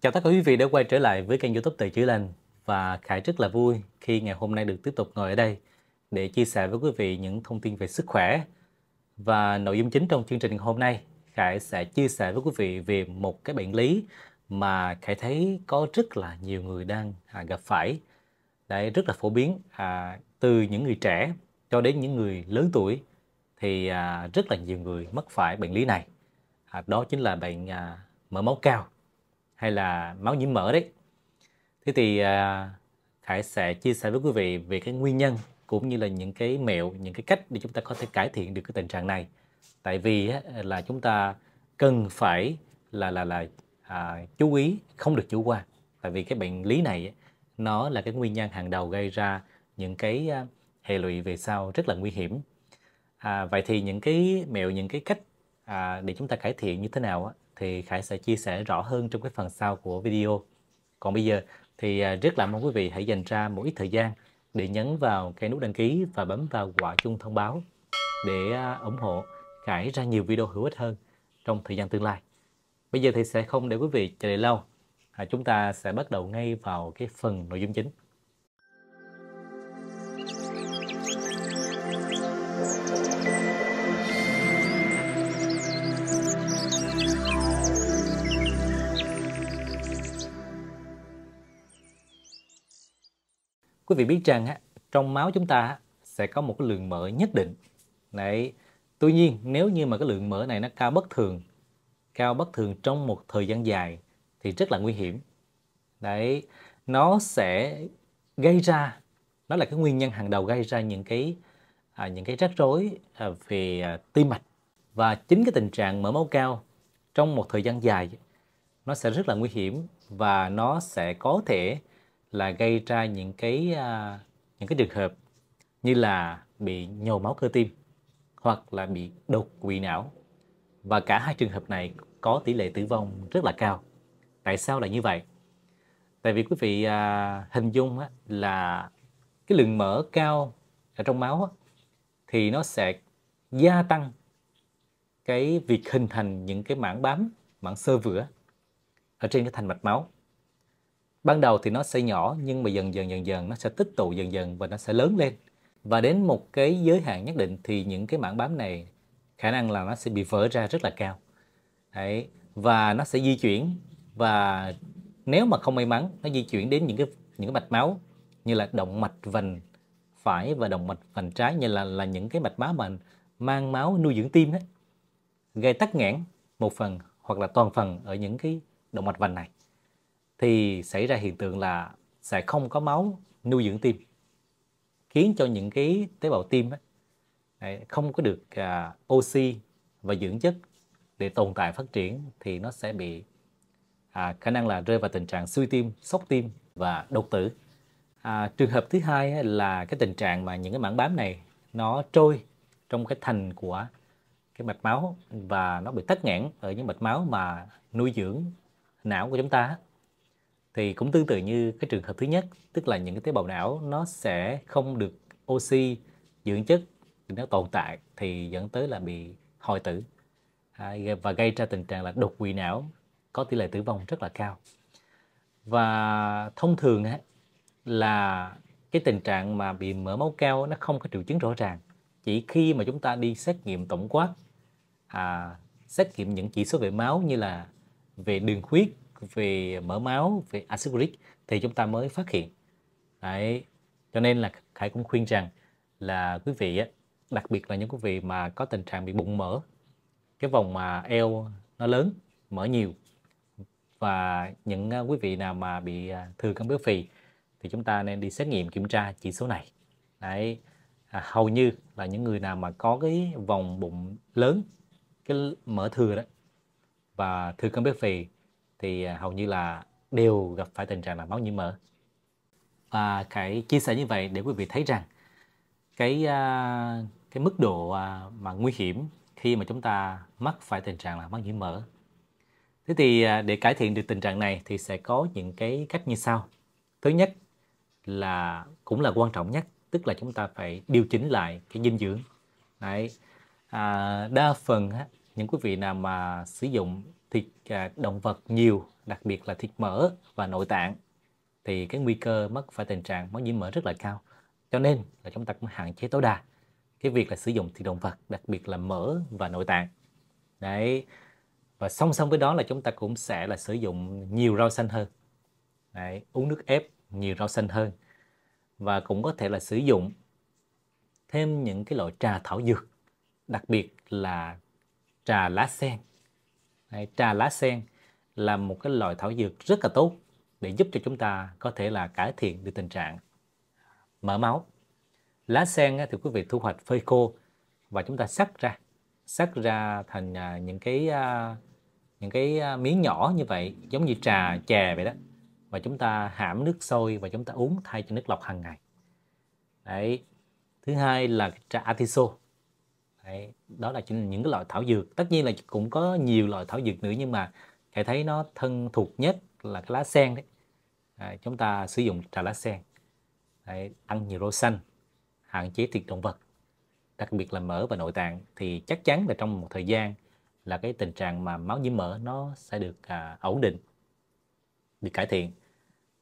Chào tất cả quý vị đã quay trở lại với kênh youtube Tài Chữ Lành và Khải rất là vui khi ngày hôm nay được tiếp tục ngồi ở đây để chia sẻ với quý vị những thông tin về sức khỏe và nội dung chính trong chương trình ngày hôm nay Khải sẽ chia sẻ với quý vị về một cái bệnh lý mà Khải thấy có rất là nhiều người đang à, gặp phải đấy rất là phổ biến à, từ những người trẻ cho đến những người lớn tuổi thì à, rất là nhiều người mắc phải bệnh lý này à, đó chính là bệnh à, mỡ máu cao hay là máu nhiễm mỡ đấy thế thì à, Khải sẽ chia sẻ với quý vị về cái nguyên nhân cũng như là những cái mẹo những cái cách để chúng ta có thể cải thiện được cái tình trạng này tại vì là chúng ta cần phải là là là à, chú ý không được chủ quan tại vì cái bệnh lý này nó là cái nguyên nhân hàng đầu gây ra những cái à, hệ lụy về sau rất là nguy hiểm à, vậy thì những cái mẹo những cái cách à, để chúng ta cải thiện như thế nào thì Khải sẽ chia sẻ rõ hơn trong cái phần sau của video. Còn bây giờ thì à, rất là mong quý vị hãy dành ra một ít thời gian để nhấn vào cái nút đăng ký và bấm vào quả chuông thông báo để à, ủng hộ Khải ra nhiều video hữu ích hơn trong thời gian tương lai. Bây giờ thì sẽ không để quý vị chờ đợi lâu, à, chúng ta sẽ bắt đầu ngay vào cái phần nội dung chính. quý vị biết rằng trong máu chúng ta sẽ có một cái lượng mỡ nhất định đấy tuy nhiên nếu như mà cái lượng mỡ này nó cao bất thường cao bất thường trong một thời gian dài thì rất là nguy hiểm đấy nó sẽ gây ra nó là cái nguyên nhân hàng đầu gây ra những cái à, những cái rắc rối à, về à, tim mạch và chính cái tình trạng mỡ máu cao trong một thời gian dài nó sẽ rất là nguy hiểm và nó sẽ có thể là gây ra những cái à, những cái trường hợp như là bị nhồi máu cơ tim hoặc là bị đột quỵ não và cả hai trường hợp này có tỷ lệ tử vong rất là cao. Tại sao lại như vậy? Tại vì quý vị à, hình dung á, là cái lượng mỡ cao ở trong máu á, thì nó sẽ gia tăng cái việc hình thành những cái mảng bám, mảng sơ vữa ở trên cái thành mạch máu ban đầu thì nó sẽ nhỏ nhưng mà dần dần dần dần nó sẽ tích tụ dần dần và nó sẽ lớn lên và đến một cái giới hạn nhất định thì những cái mảng bám này khả năng là nó sẽ bị vỡ ra rất là cao Đấy. và nó sẽ di chuyển và nếu mà không may mắn nó di chuyển đến những cái những cái mạch máu như là động mạch vành phải và động mạch vành trái như là là những cái mạch máu mà mang máu nuôi dưỡng tim ấy gây tắc nghẽn một phần hoặc là toàn phần ở những cái động mạch vành này thì xảy ra hiện tượng là sẽ không có máu nuôi dưỡng tim khiến cho những cái tế bào tim ấy, không có được à, oxy và dưỡng chất để tồn tại phát triển thì nó sẽ bị à, khả năng là rơi vào tình trạng suy tim, sốc tim và đột tử. À, trường hợp thứ hai ấy, là cái tình trạng mà những cái mảng bám này nó trôi trong cái thành của cái mạch máu và nó bị tắc nghẽn ở những mạch máu mà nuôi dưỡng não của chúng ta thì cũng tương tự như cái trường hợp thứ nhất tức là những cái tế bào não nó sẽ không được oxy dưỡng chất nó tồn tại thì dẫn tới là bị hồi tử à, và gây ra tình trạng là đột quỵ não có tỷ lệ tử vong rất là cao và thông thường là cái tình trạng mà bị mỡ máu cao nó không có triệu chứng rõ ràng chỉ khi mà chúng ta đi xét nghiệm tổng quát à, xét nghiệm những chỉ số về máu như là về đường huyết về mỡ máu về axit uric thì chúng ta mới phát hiện đấy cho nên là Khải cũng khuyên rằng là quý vị á đặc biệt là những quý vị mà có tình trạng bị bụng mỡ cái vòng mà eo nó lớn mỡ nhiều và những à, quý vị nào mà bị à, thừa cân béo phì thì chúng ta nên đi xét nghiệm kiểm tra chỉ số này đấy à, hầu như là những người nào mà có cái vòng bụng lớn cái mỡ thừa đó và thừa cân béo phì thì à, hầu như là đều gặp phải tình trạng là máu nhiễm mỡ và cái chia sẻ như vậy để quý vị thấy rằng cái à, cái mức độ à, mà nguy hiểm khi mà chúng ta mắc phải tình trạng là máu nhiễm mỡ thế thì để cải thiện được tình trạng này thì sẽ có những cái cách như sau thứ nhất là cũng là quan trọng nhất tức là chúng ta phải điều chỉnh lại cái dinh dưỡng đấy à, đa phần á, những quý vị nào mà sử dụng thịt à, động vật nhiều, đặc biệt là thịt mỡ và nội tạng thì cái nguy cơ mắc phải tình trạng máu nhiễm mỡ rất là cao. Cho nên là chúng ta cũng hạn chế tối đa cái việc là sử dụng thịt động vật, đặc biệt là mỡ và nội tạng. Đấy. Và song song với đó là chúng ta cũng sẽ là sử dụng nhiều rau xanh hơn. Đấy, uống nước ép nhiều rau xanh hơn. Và cũng có thể là sử dụng thêm những cái loại trà thảo dược, đặc biệt là trà lá sen Đấy, trà lá sen là một cái loại thảo dược rất là tốt để giúp cho chúng ta có thể là cải thiện được tình trạng mở máu. Lá sen thì quý vị thu hoạch phơi khô và chúng ta sắc ra, sắc ra thành à, những cái à, những cái à, miếng nhỏ như vậy, giống như trà chè vậy đó. Và chúng ta hãm nước sôi và chúng ta uống thay cho nước lọc hàng ngày. Đấy. Thứ hai là trà atiso Đấy, đó là chính là những cái loại thảo dược tất nhiên là cũng có nhiều loại thảo dược nữa nhưng mà hãy thấy nó thân thuộc nhất là cái lá sen đấy à, chúng ta sử dụng trà lá sen đấy, ăn nhiều rau xanh hạn chế thịt động vật đặc biệt là mỡ và nội tạng thì chắc chắn là trong một thời gian là cái tình trạng mà máu nhiễm mỡ nó sẽ được à, ổn định được cải thiện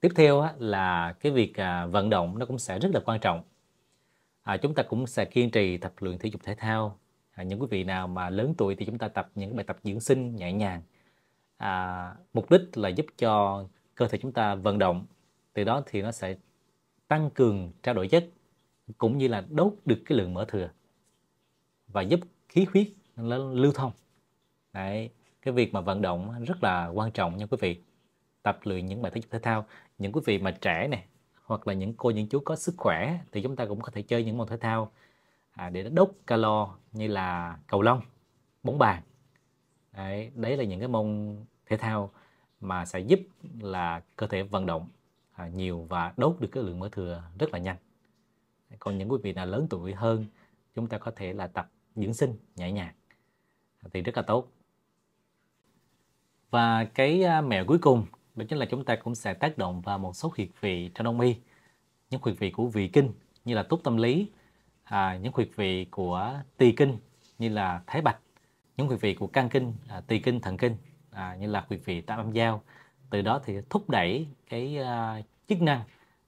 tiếp theo á, là cái việc à, vận động nó cũng sẽ rất là quan trọng à, chúng ta cũng sẽ kiên trì tập luyện thể dục thể thao à, những quý vị nào mà lớn tuổi thì chúng ta tập những bài tập dưỡng sinh nhẹ nhàng à, mục đích là giúp cho cơ thể chúng ta vận động từ đó thì nó sẽ tăng cường trao đổi chất cũng như là đốt được cái lượng mỡ thừa và giúp khí huyết lưu thông Đấy, cái việc mà vận động rất là quan trọng nha quý vị tập luyện những bài thể dục thể thao những quý vị mà trẻ này hoặc là những cô những chú có sức khỏe thì chúng ta cũng có thể chơi những môn thể thao à, để đốt calo như là cầu lông bóng bàn đấy, đấy là những cái môn thể thao mà sẽ giúp là cơ thể vận động à, nhiều và đốt được cái lượng mỡ thừa rất là nhanh còn những quý vị nào lớn tuổi hơn chúng ta có thể là tập dưỡng sinh nhẹ nhàng thì rất là tốt và cái à, mẹo cuối cùng đó chính là chúng ta cũng sẽ tác động vào một số huyệt vị trong đông y những huyệt vị của vị kinh như là túc tâm lý à, những huyệt vị của tỳ kinh như là thái bạch những huyệt vị của can kinh à, tỳ kinh thần kinh à, như là huyệt vị tam âm giao từ đó thì thúc đẩy cái à, chức năng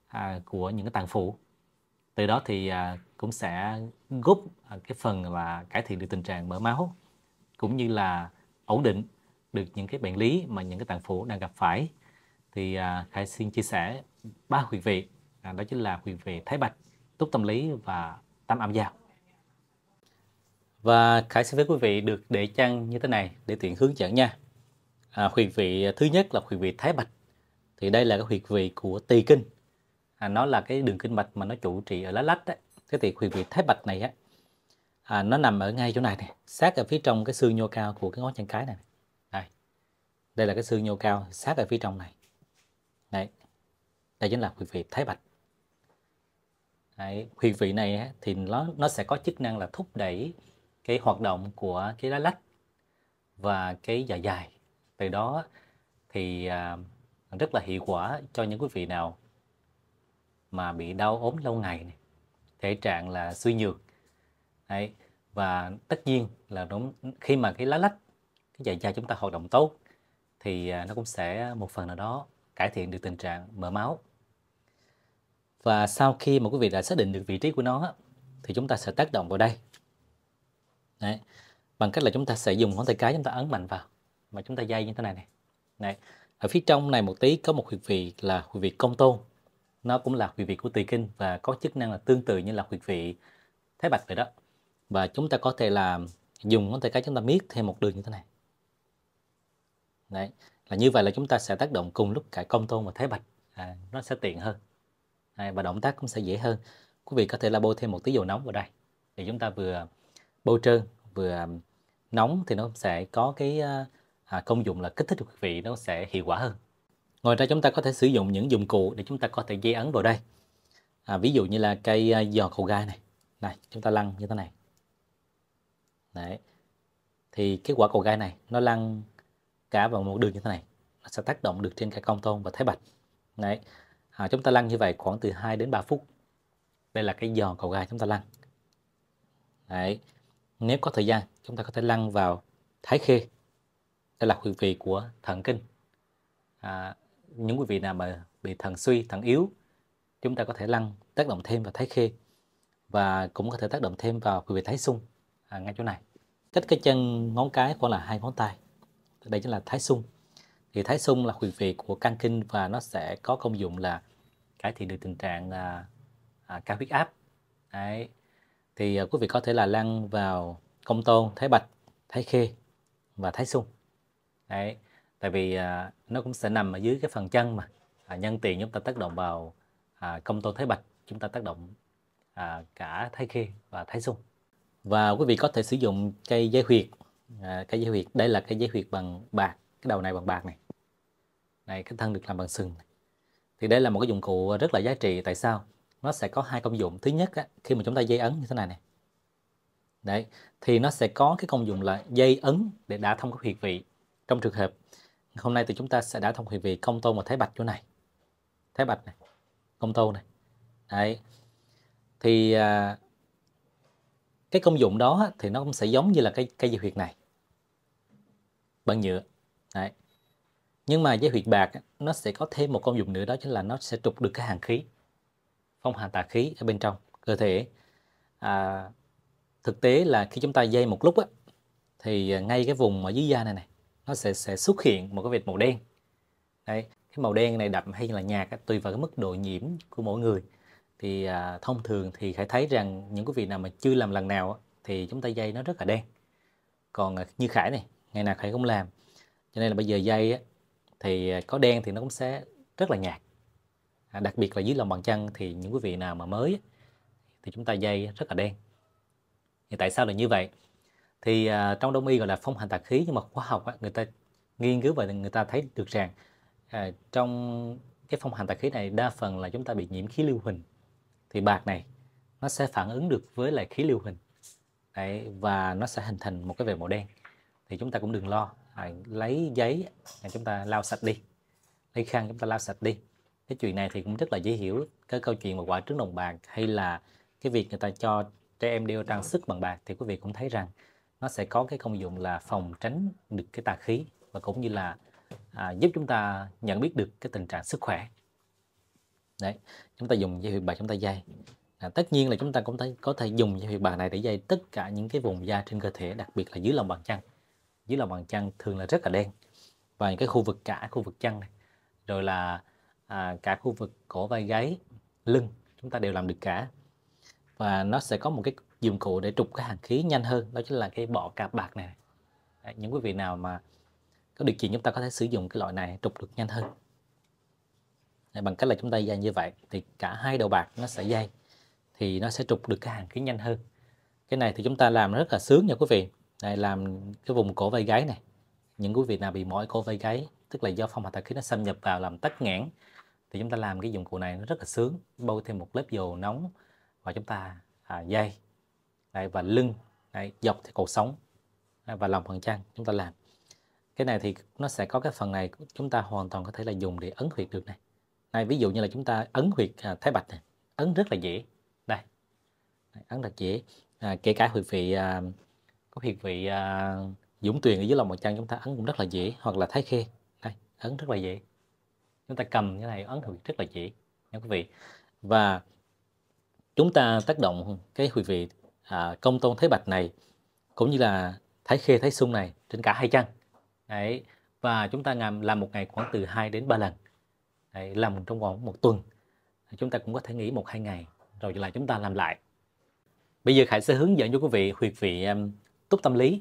à, của những cái tạng phủ từ đó thì à, cũng sẽ góp à, cái phần là cải thiện được tình trạng mỡ máu cũng như là ổn định được những cái bệnh lý mà những cái tạng phủ đang gặp phải thì à, Khải xin chia sẻ ba huyệt vị à, đó chính là huyệt vị thái bạch, túc tâm lý và tam âm dao. Và Khải xin với quý vị được để chăng như thế này để tiện hướng dẫn nha. À, huyệt vị thứ nhất là huyệt vị thái bạch. Thì đây là cái huyệt vị của tỳ kinh. À, nó là cái đường kinh mạch mà nó chủ trị ở lá lách đấy. Thế thì huyệt vị thái bạch này á, à, nó nằm ở ngay chỗ này này, sát ở phía trong cái xương nhô cao của cái ngón chân cái này đây là cái xương nhô cao sát ở phía trong này đấy đây chính là huyệt vị thái bạch đấy. huyệt vị này thì nó nó sẽ có chức năng là thúc đẩy cái hoạt động của cái lá lách và cái dạ dày từ đó thì à, rất là hiệu quả cho những quý vị nào mà bị đau ốm lâu ngày này, thể trạng là suy nhược Đấy. và tất nhiên là đúng khi mà cái lá lách cái dạ dày chúng ta hoạt động tốt thì à, nó cũng sẽ một phần nào đó cải thiện được tình trạng mỡ máu. Và sau khi mà quý vị đã xác định được vị trí của nó thì chúng ta sẽ tác động vào đây. Đấy. Bằng cách là chúng ta sẽ dùng ngón tay cái chúng ta ấn mạnh vào mà chúng ta dây như thế này này. Đấy. Ở phía trong này một tí có một huyệt vị là huyệt vị công tôn. Nó cũng là huyệt vị của tỳ kinh và có chức năng là tương tự như là huyệt vị thái bạch vậy đó. Và chúng ta có thể là dùng ngón tay cái chúng ta miết thêm một đường như thế này đấy là như vậy là chúng ta sẽ tác động cùng lúc cả công tôn và thái bạch à, nó sẽ tiện hơn à, và động tác cũng sẽ dễ hơn quý vị có thể là bôi thêm một tí dầu nóng vào đây thì chúng ta vừa bôi trơn vừa nóng thì nó sẽ có cái ờ, à, công dụng là kích thích cho quý vị nó sẽ hiệu quả hơn ngoài ra chúng ta có thể sử dụng những dụng cụ để chúng ta có thể dây ấn vào đây à, ví dụ như là cây ờ, giò cầu gai này này chúng ta lăn như thế này đấy thì cái quả cầu gai này nó lăn cả vào một đường như thế này nó sẽ tác động được trên cái công tôn và thái bạch đấy à, chúng ta lăn như vậy khoảng từ 2 đến 3 phút đây là cái giò cầu gai chúng ta lăn đấy nếu có thời gian chúng ta có thể lăn vào thái khê đây là quý vị của thần kinh à, những quý vị nào mà bị thần suy thần yếu chúng ta có thể lăn tác động thêm vào thái khê và cũng có thể tác động thêm vào quý vị thái sung à, ngay chỗ này cách cái chân ngón cái khoảng là hai ngón tay đây chính là thái sung thì thái sung là huyệt vị của can kinh và nó sẽ có công dụng là cải thiện được tình trạng à, à, cao huyết áp đấy thì à, quý vị có thể là lăn vào công tôn thái bạch thái khê và thái sung đấy tại vì à, nó cũng sẽ nằm ở dưới cái phần chân mà à, nhân tiện chúng ta tác động vào à, công tôn thái bạch chúng ta tác động à, cả thái khê và thái sung và quý vị có thể sử dụng cây dây huyệt à, cái dây huyệt đây là cái dây huyệt bằng bạc cái đầu này bằng bạc này này cái thân được làm bằng sừng này. thì đây là một cái dụng cụ rất là giá trị tại sao nó sẽ có hai công dụng thứ nhất á, khi mà chúng ta dây ấn như thế này này đấy thì nó sẽ có cái công dụng là dây ấn để đả thông các huyệt vị trong trường hợp hôm nay thì chúng ta sẽ đả thông huyệt vị công tôn và thái bạch chỗ này thái bạch này công tôn này đấy thì à, cái công dụng đó thì nó cũng sẽ giống như là cái cây dây huyệt này bằng nhựa Đấy. nhưng mà dây huyệt bạc nó sẽ có thêm một công dụng nữa đó chính là nó sẽ trục được cái hàng khí phong hàn tà khí ở bên trong cơ thể à, thực tế là khi chúng ta dây một lúc á, thì à, ngay cái vùng ở dưới da này này nó sẽ sẽ xuất hiện một cái vệt màu đen Đấy, cái màu đen này đậm hay là nhạt tùy vào cái mức độ nhiễm của mỗi người thì à, thông thường thì phải thấy rằng những cái vị nào mà chưa làm lần nào á, thì chúng ta dây nó rất là đen còn à, như khải này ngày nào thầy cũng làm cho nên là bây giờ dây á, thì à, có đen thì nó cũng sẽ rất là nhạt à, đặc biệt là dưới lòng bàn chân thì những quý vị nào mà mới thì chúng ta dây rất là đen thì tại sao là như vậy thì à, trong đông y gọi là phong hành tạc khí nhưng mà khoa học á, người ta nghiên cứu và người ta thấy được rằng à, trong cái phong hành tạc khí này đa phần là chúng ta bị nhiễm khí lưu huỳnh thì bạc này nó sẽ phản ứng được với lại khí lưu huỳnh Đấy, và nó sẽ hình thành một cái vệt màu đen thì chúng ta cũng đừng lo à, lấy giấy chúng ta lau sạch đi lấy khăn chúng ta lau sạch đi cái chuyện này thì cũng rất là dễ hiểu cái câu chuyện mà quả trứng đồng bạc hay là cái việc người ta cho trẻ em đeo trang sức bằng bạc thì quý vị cũng thấy rằng nó sẽ có cái công dụng là phòng tránh được cái tà khí và cũng như là à, giúp chúng ta nhận biết được cái tình trạng sức khỏe đấy chúng ta dùng dây huyệt bạc chúng ta dây à, tất nhiên là chúng ta cũng thấy, có thể dùng dây huyệt bạc này để dây tất cả những cái vùng da trên cơ thể đặc biệt là dưới lòng bàn chân dưới lòng bàn chân thường là rất là đen và những cái khu vực cả khu vực chân này rồi là à, cả khu vực cổ vai gáy lưng chúng ta đều làm được cả và nó sẽ có một cái dụng cụ để trục cái hàng khí nhanh hơn đó chính là cái bọ cạp bạc này Đấy, những quý vị nào mà có điều kiện chúng ta có thể sử dụng cái loại này trục được nhanh hơn Đấy, bằng cách là chúng ta dây như vậy thì cả hai đầu bạc nó sẽ dây thì nó sẽ trục được cái hàng khí nhanh hơn cái này thì chúng ta làm rất là sướng nha quý vị này làm cái vùng cổ vai gáy này những quý vị nào bị mỏi cổ vai gáy tức là do phong hạt khí nó xâm nhập vào làm tắc nghẽn thì chúng ta làm cái dụng cụ này nó rất là sướng bôi thêm một lớp dầu nóng và chúng ta à, dây này và lưng này dọc theo cột sống à, và lòng phần chân chúng ta làm cái này thì nó sẽ có cái phần này chúng ta hoàn toàn có thể là dùng để ấn huyệt được này này ví dụ như là chúng ta ấn huyệt à, thái bạch này ấn rất là dễ đây ấn rất dễ à, kể cả huyệt vị à, có việc vị à, dũng tuyền ở dưới lòng bàn chân chúng ta ấn cũng rất là dễ hoặc là thái khê đây ấn rất là dễ chúng ta cầm như này ấn thì rất là dễ nha quý vị và chúng ta tác động cái huyệt vị à, công tôn thái bạch này cũng như là thái khê thái sung này trên cả hai chân đấy và chúng ta làm làm một ngày khoảng từ 2 đến 3 lần đấy, làm trong vòng một tuần chúng ta cũng có thể nghỉ một hai ngày rồi lại chúng ta làm lại bây giờ khải sẽ hướng dẫn cho quý vị huyệt vị túc tâm lý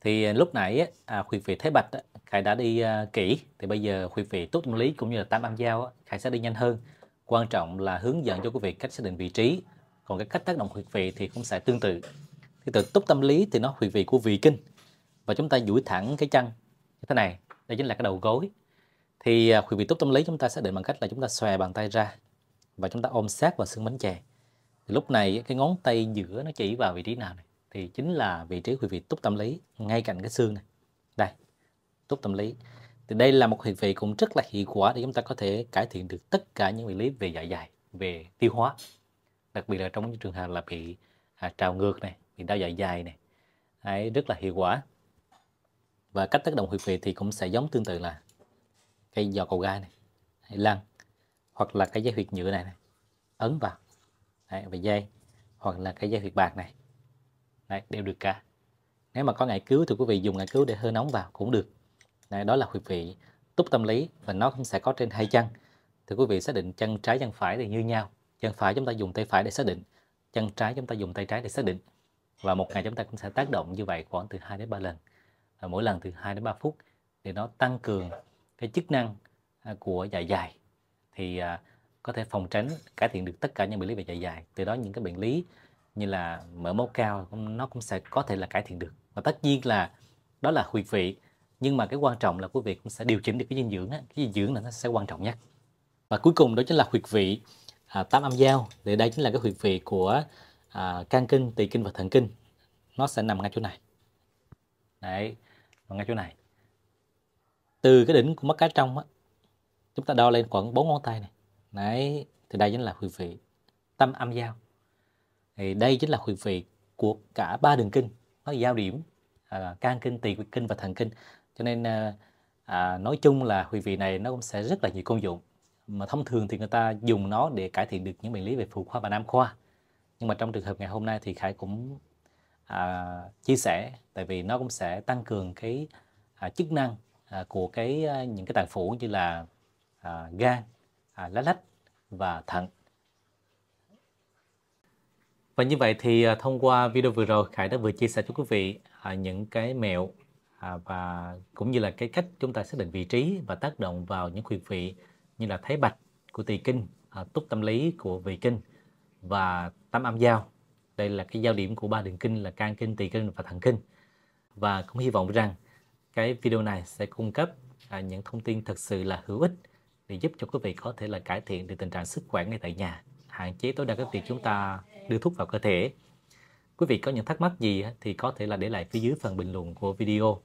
thì à, lúc nãy à, khuyệt vị thế bạch khải đã đi à, kỹ thì bây giờ khuyệt vị túc tâm lý cũng như là tam âm giao khải sẽ đi nhanh hơn quan trọng là hướng dẫn cho quý vị cách xác định vị trí còn cái cách tác động huyệt vị thì cũng sẽ tương tự thì từ túc tâm lý thì nó huyệt vị của vị kinh và chúng ta duỗi thẳng cái chân như thế này đây chính là cái đầu gối thì à, huyệt vị túc tâm lý chúng ta xác định bằng cách là chúng ta xòe bàn tay ra và chúng ta ôm sát vào xương bánh chè thì lúc này cái ngón tay giữa nó chỉ vào vị trí nào này thì chính là vị trí huyệt vị túc tâm lý ngay cạnh cái xương này đây túc tâm lý thì đây là một huyệt vị cũng rất là hiệu quả để chúng ta có thể cải thiện được tất cả những bệnh lý về dạ dày về tiêu hóa đặc biệt là trong những trường hợp là bị à, trào ngược này bị đau dạ dày này ấy rất là hiệu quả và cách tác động huyệt vị thì cũng sẽ giống tương tự là cây giò cầu gai này hay lăn hoặc là cái dây huyệt nhựa này, này ấn vào Đấy, về dây hoặc là cái dây huyệt bạc này Đấy, đều được cả. Nếu mà có ngải cứu thì quý vị dùng ngải cứu để hơi nóng vào cũng được. Đấy, đó là huyệt vị túc tâm lý và nó cũng sẽ có trên hai chân. Thì quý vị xác định chân trái chân phải thì như nhau. Chân phải chúng ta dùng tay phải để xác định, chân trái chúng ta dùng tay trái để xác định. Và một ngày chúng ta cũng sẽ tác động như vậy khoảng từ 2 đến 3 lần. Và mỗi lần từ 2 đến 3 phút để nó tăng cường cái chức năng à, của dạ dày thì à, có thể phòng tránh cải thiện được tất cả những bệnh lý về dạ dày từ đó những cái bệnh lý như là mỡ máu cao nó cũng sẽ có thể là cải thiện được và tất nhiên là đó là huyệt vị nhưng mà cái quan trọng là quý vị cũng sẽ điều chỉnh được cái dinh dưỡng á. cái dinh dưỡng là nó sẽ quan trọng nhất và cuối cùng đó chính là huyệt vị à, tám âm giao thì đây chính là cái huyệt vị của à, can kinh tỳ kinh và thận kinh nó sẽ nằm ngay chỗ này đấy ngay chỗ này từ cái đỉnh của mắt cá trong á chúng ta đo lên khoảng bốn ngón tay này đấy thì đây chính là huyệt vị tâm âm giao thì đây chính là huyệt vị của cả ba đường kinh nó giao điểm à, can kinh tỳ kinh và thần kinh cho nên à, à, nói chung là huyệt vị này nó cũng sẽ rất là nhiều công dụng mà thông thường thì người ta dùng nó để cải thiện được những bệnh lý về phụ khoa và nam khoa nhưng mà trong trường hợp ngày hôm nay thì khải cũng à, chia sẻ tại vì nó cũng sẽ tăng cường cái à, chức năng à, của cái à, những cái tạng phủ như là à, gan à, lá lách và thận và như vậy thì à, thông qua video vừa rồi Khải đã vừa chia sẻ cho quý vị à, những cái mẹo à, và cũng như là cái cách chúng ta xác định vị trí và tác động vào những huyệt vị như là thái bạch của tỳ kinh, túc tâm lý của vị kinh và tam âm giao. Đây là cái giao điểm của ba đường kinh là can kinh, tỳ kinh và thần kinh. Và cũng hy vọng rằng cái video này sẽ cung cấp những thông tin thật sự là hữu ích để giúp cho quý vị có thể là cải thiện được tình trạng sức khỏe ngay tại nhà, hạn chế tối đa cái việc chúng ta đưa thuốc vào cơ thể. Quý vị có những thắc mắc gì thì có thể là để lại phía dưới phần bình luận của video.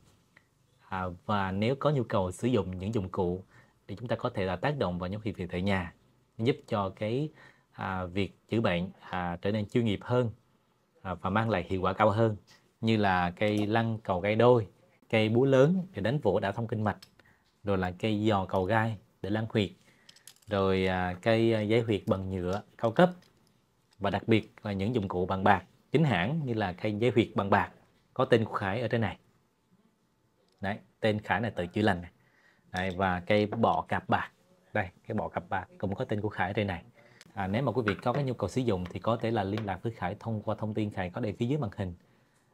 À, và nếu có nhu cầu sử dụng những dụng cụ thì chúng ta có thể là tác động vào nhóm hiện viện tại nhà giúp cho cái à, việc chữa bệnh à, trở nên chuyên nghiệp hơn à, và mang lại hiệu quả cao hơn như là cây lăn cầu gai đôi, cây búa lớn để đánh vỗ đã thông kinh mạch, rồi là cây giò cầu gai để lăn huyệt, rồi à, cây à, giấy huyệt bằng nhựa cao cấp và đặc biệt là những dụng cụ bằng bạc chính hãng như là cây giấy huyệt bằng bạc có tên của Khải ở trên này. Đấy, tên Khải này từ chữ lành này. Đấy, và cây bọ cạp bạc. Đây, cái bọ cạp bạc cũng có tên của Khải trên này. À, nếu mà quý vị có cái nhu cầu sử dụng thì có thể là liên lạc với Khải thông qua thông tin Khải có để phía dưới màn hình.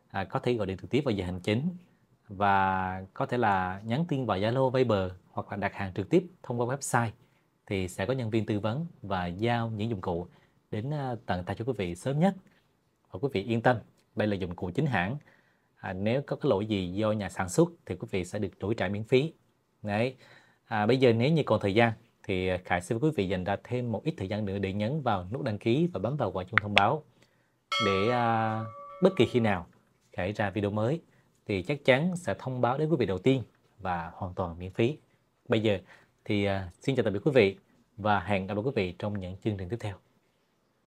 À, có thể gọi điện trực tiếp vào giờ hành chính và có thể là nhắn tin vào Zalo Viber hoặc là đặt hàng trực tiếp thông qua website thì sẽ có nhân viên tư vấn và giao những dụng cụ đến tận à, tay cho quý vị sớm nhất. Và quý vị yên tâm, đây là dụng cụ chính hãng. À, nếu có cái lỗi gì do nhà sản xuất thì quý vị sẽ được đổi trả miễn phí. Đấy. À, bây giờ nếu như còn thời gian thì Khải xin quý vị dành ra thêm một ít thời gian nữa để nhấn vào nút đăng ký và bấm vào quả chuông thông báo để à, bất kỳ khi nào Khải ra video mới thì chắc chắn sẽ thông báo đến quý vị đầu tiên và hoàn toàn miễn phí. Bây giờ thì à, xin chào tạm biệt quý vị và hẹn gặp lại quý vị trong những chương trình tiếp theo.